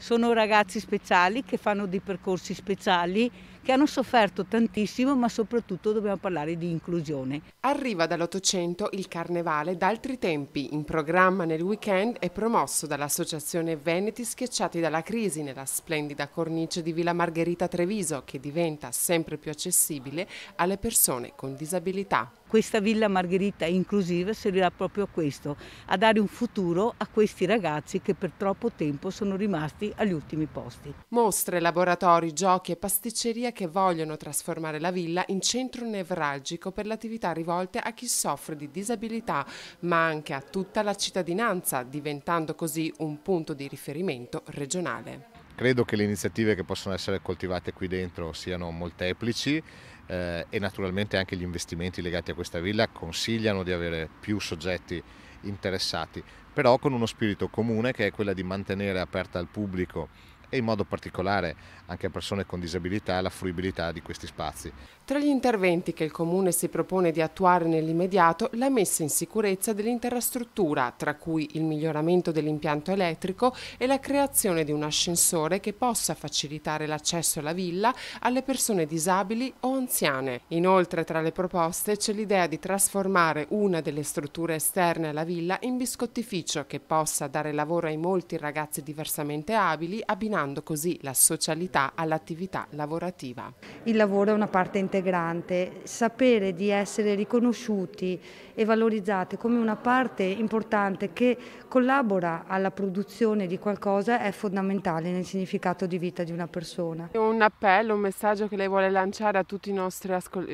sono ragazzi speciali che fanno dei percorsi speciali, che hanno sofferto tantissimo, ma soprattutto dobbiamo parlare di inclusione. Arriva dall'Ottocento il Carnevale d'altri tempi, in programma nel weekend e promosso dall'Associazione Veneti schiacciati dalla crisi nella splendida cornice di Villa Margherita Treviso, che diventa sempre più accessibile alle persone con disabilità questa Villa Margherita inclusiva servirà proprio a questo, a dare un futuro a questi ragazzi che per troppo tempo sono rimasti agli ultimi posti. Mostre, laboratori, giochi e pasticceria che vogliono trasformare la villa in centro nevralgico per le attività rivolte a chi soffre di disabilità, ma anche a tutta la cittadinanza, diventando così un punto di riferimento regionale. Credo che le iniziative che possono essere coltivate qui dentro siano molteplici eh, e naturalmente anche gli investimenti legati a questa villa consigliano di avere più soggetti interessati, però con uno spirito comune che è quello di mantenere aperta al pubblico e in modo particolare anche a persone con disabilità la fruibilità di questi spazi. Tra gli interventi che il Comune si propone di attuare nell'immediato la messa in sicurezza dell'intera struttura, tra cui il miglioramento dell'impianto elettrico e la creazione di un ascensore che possa facilitare l'accesso alla villa alle persone disabili o anziane. Inoltre tra le proposte c'è l'idea di trasformare una delle strutture esterne alla villa in biscottificio che possa dare lavoro ai molti ragazzi diversamente abili abbinati passando così la socialità all'attività lavorativa. Il lavoro è una parte integrante, sapere di essere riconosciuti e valorizzati come una parte importante che collabora alla produzione di qualcosa è fondamentale nel significato di vita di una persona. Un appello, un messaggio che lei vuole lanciare a tutti i nostri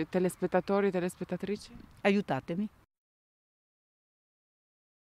telespettatori e telespettatrici? Aiutatemi.